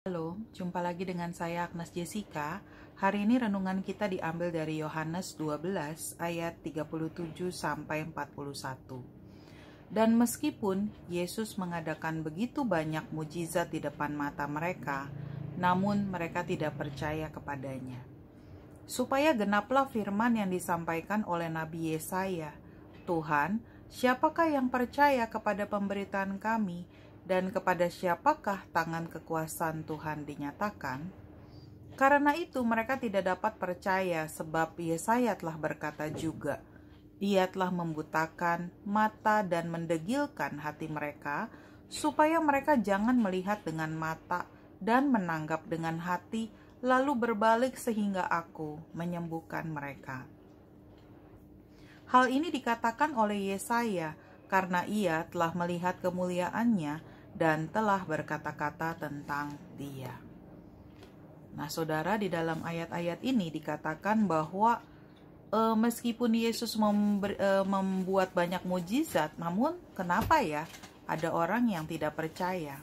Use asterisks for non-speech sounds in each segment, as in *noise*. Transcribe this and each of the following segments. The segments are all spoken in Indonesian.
Halo, jumpa lagi dengan saya Agnes Jessica. Hari ini renungan kita diambil dari Yohanes 12 ayat 37 sampai 41. Dan meskipun Yesus mengadakan begitu banyak mujizat di depan mata mereka, namun mereka tidak percaya kepadanya. Supaya genaplah firman yang disampaikan oleh nabi Yesaya, Tuhan, siapakah yang percaya kepada pemberitaan kami? dan kepada siapakah tangan kekuasaan Tuhan dinyatakan? Karena itu mereka tidak dapat percaya sebab Yesaya telah berkata juga, Ia telah membutakan mata dan mendegilkan hati mereka, supaya mereka jangan melihat dengan mata dan menanggap dengan hati, lalu berbalik sehingga aku menyembuhkan mereka. Hal ini dikatakan oleh Yesaya karena ia telah melihat kemuliaannya dan telah berkata-kata tentang dia. Nah, saudara, di dalam ayat-ayat ini dikatakan bahwa e, meskipun Yesus member, e, membuat banyak mujizat, namun kenapa ya ada orang yang tidak percaya?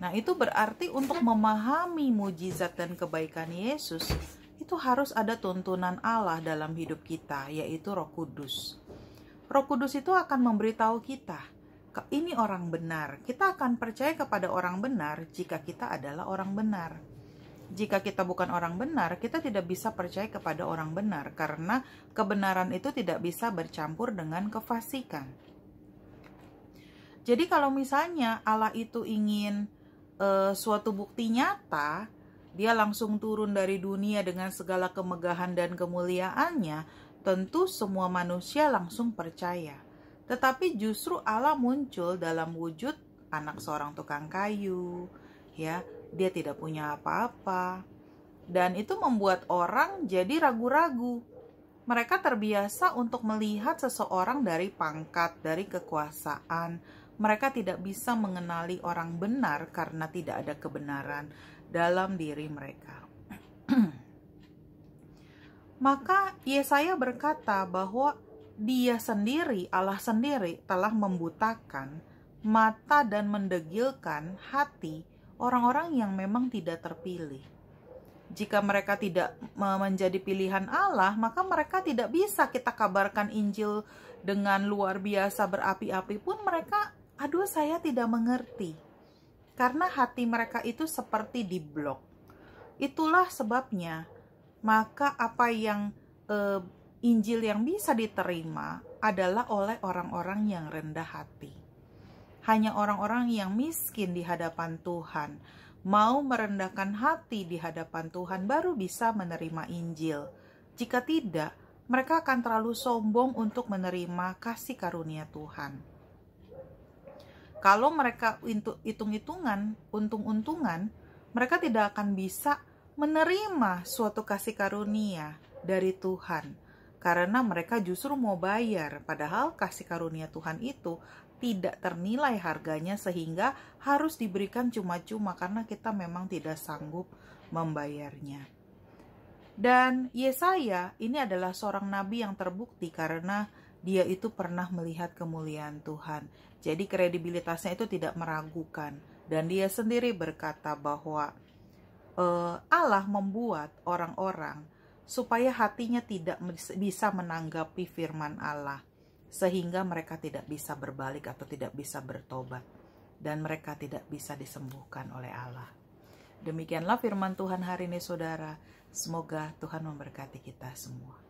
Nah, itu berarti untuk memahami mujizat dan kebaikan Yesus, itu harus ada tuntunan Allah dalam hidup kita, yaitu Roh Kudus. Roh Kudus itu akan memberitahu kita ini orang benar. Kita akan percaya kepada orang benar jika kita adalah orang benar. Jika kita bukan orang benar, kita tidak bisa percaya kepada orang benar karena kebenaran itu tidak bisa bercampur dengan kefasikan. Jadi kalau misalnya Allah itu ingin e, suatu bukti nyata, dia langsung turun dari dunia dengan segala kemegahan dan kemuliaannya, tentu semua manusia langsung percaya. Tetapi justru Allah muncul dalam wujud anak seorang tukang kayu, ya. Dia tidak punya apa-apa. Dan itu membuat orang jadi ragu-ragu. Mereka terbiasa untuk melihat seseorang dari pangkat, dari kekuasaan. Mereka tidak bisa mengenali orang benar karena tidak ada kebenaran dalam diri mereka. *clears throat* Maka Yesaya berkata bahwa dia sendiri, Allah sendiri telah membutakan mata dan mendegilkan hati orang-orang yang memang tidak terpilih. Jika mereka tidak menjadi pilihan Allah, maka mereka tidak bisa kita kabarkan Injil dengan luar biasa berapi-api pun mereka, aduh saya tidak mengerti. Karena hati mereka itu seperti diblok. Itulah sebabnya, maka apa yang eh, Injil yang bisa diterima adalah oleh orang-orang yang rendah hati. Hanya orang-orang yang miskin di hadapan Tuhan, mau merendahkan hati di hadapan Tuhan baru bisa menerima Injil. Jika tidak, mereka akan terlalu sombong untuk menerima kasih karunia Tuhan. Kalau mereka hitung-hitungan, untung-untungan, mereka tidak akan bisa menerima suatu kasih karunia dari Tuhan karena mereka justru mau bayar, padahal kasih karunia Tuhan itu tidak ternilai harganya sehingga harus diberikan cuma-cuma karena kita memang tidak sanggup membayarnya. Dan Yesaya ini adalah seorang nabi yang terbukti karena dia itu pernah melihat kemuliaan Tuhan. Jadi kredibilitasnya itu tidak meragukan dan dia sendiri berkata bahwa e, Allah membuat orang-orang supaya hatinya tidak bisa menanggapi firman Allah, sehingga mereka tidak bisa berbalik atau tidak bisa bertobat, dan mereka tidak bisa disembuhkan oleh Allah. Demikianlah firman Tuhan hari ini, saudara. Semoga Tuhan memberkati kita semua.